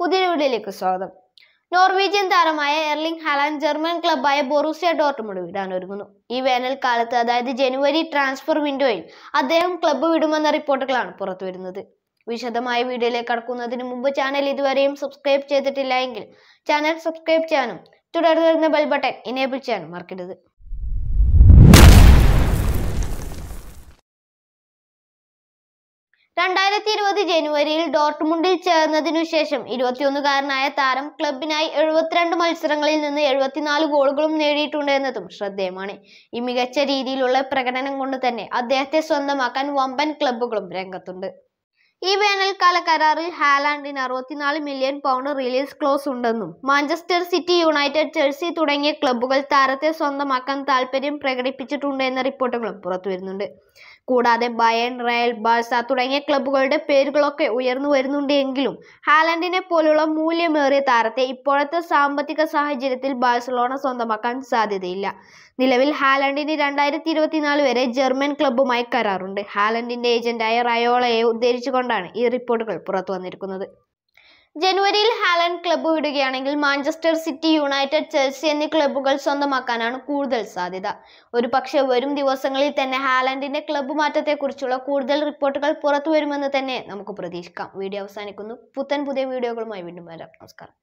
പുതിയ വീഡിയോയിലേക്ക് സ്വാഗതം നോർവീജിയൻ താരമായ എർലിംഗ് ഹാലാൻഡ് ജർമ്മൻ ക്ലബായ ബൊറൂസിയ ഡോർട്ട്മുണ്ട് വിടാൻ ഒരുങ്ങുന്നു ഈ വേനൽക്കാലത്ത് അതായത് ജനുവരി ട്രാൻസ്ഫർ വിൻഡോയിൽ അദ്ദേഹം ക്ലബ്ബ് വിടുമെന്ന റിപ്പോർട്ടുകളാണ് വരുന്നത് വിശദമായ വീഡിയോയിലേക്ക് കടക്കുന്നതിന് മുമ്പ് ചാനൽ ഇതുവരെയും സബ്സ്ക്രൈബ് ചെയ്തിട്ടില്ല എങ്കിൽ ചാനൽ സബ്സ്ക്രൈബ് ചെയ്യാനും തുടർന്ന് വരുന്ന ബെൽ ബട്ടൺ എനേബിൾ ചെയ്യാനും മറക്കരുത് രണ്ടായിരത്തി ഇരുപത് ജനുവരിയിൽ ഡോർട്ട്മുണ്ടിൽ ചേർന്നതിനു ശേഷം ഇരുപത്തിയൊന്നുകാരനായ താരം ക്ലബിനായി എഴുപത്തിരണ്ട് മത്സരങ്ങളിൽ നിന്ന് എഴുപത്തിനാല് ഗോളുകളും നേടിയിട്ടുണ്ട് എന്നതും ശ്രദ്ധേയമാണ് ഈ മികച്ച രീതിയിലുള്ള പ്രകടനം കൊണ്ട് തന്നെ അദ്ദേഹത്തെ സ്വന്തമാക്കാൻ വമ്പൻ ക്ലബ്ബുകളും രംഗത്തുണ്ട് ഈ വേനൽക്കാല കരാറിൽ ഹാലാൻഡിന് അറുപത്തിനാല് മില്യൺ പൗണ്ട് റിലീസ് ക്ലോസ് ഉണ്ടെന്നും മാഞ്ചസ്റ്റർ സിറ്റി യുണൈറ്റഡ് ചെൽസി തുടങ്ങിയ ക്ലബ്ബുകൾ താരത്തെ സ്വന്തമാക്കാൻ താല്പര്യം പ്രകടിപ്പിച്ചിട്ടുണ്ട് എന്ന റിപ്പോർട്ടുകളും പുറത്തുവരുന്നുണ്ട് കൂടാതെ ബയൺ റയൽ ബാഴ്സ തുടങ്ങിയ ക്ലബ്ബുകളുടെ പേരുകളൊക്കെ ഉയർന്നു വരുന്നുണ്ട് എങ്കിലും ഹാലാൻഡിനെ പോലുള്ള മൂല്യമേറിയ താരത്തെ ഇപ്പോഴത്തെ സാമ്പത്തിക സാഹചര്യത്തിൽ ബാഴ്സലോണ സ്വന്തമാക്കാൻ സാധ്യതയില്ല നിലവിൽ ഹാലാൻഡിന് രണ്ടായിരത്തി ഇരുപത്തിനാല് വരെ ജർമ്മൻ ക്ലബ്ബുമായി കരാറുണ്ട് ഹാലാൻഡിന്റെ ഏജന്റായ റയോളയെ ഉദ്ധരിച്ചുകൊണ്ട് കൊണ്ടാണ് ഈ റിപ്പോർട്ടുകൾ പുറത്തു വന്നിരിക്കുന്നത് ജനുവരിയിൽ ഹാലൻഡ് ക്ലബ്ബ് വിടുകയാണെങ്കിൽ മാഞ്ചസ്റ്റർ സിറ്റി യുണൈറ്റഡ് ചെൽസി എന്നീ ക്ലബ്ബുകൾ സ്വന്തമാക്കാനാണ് കൂടുതൽ സാധ്യത ഒരു പക്ഷേ വരും ദിവസങ്ങളിൽ തന്നെ ഹാലൻഡിന്റെ ക്ലബ്ബ് മാറ്റത്തെക്കുറിച്ചുള്ള കൂടുതൽ റിപ്പോർട്ടുകൾ പുറത്തു വരുമെന്ന് തന്നെ നമുക്ക് പ്രതീക്ഷിക്കാം വീഡിയോ അവസാനിക്കുന്നു പുത്തൻ പുതിയ വീഡിയോകളുമായി വീണ്ടും വരാം നമസ്കാരം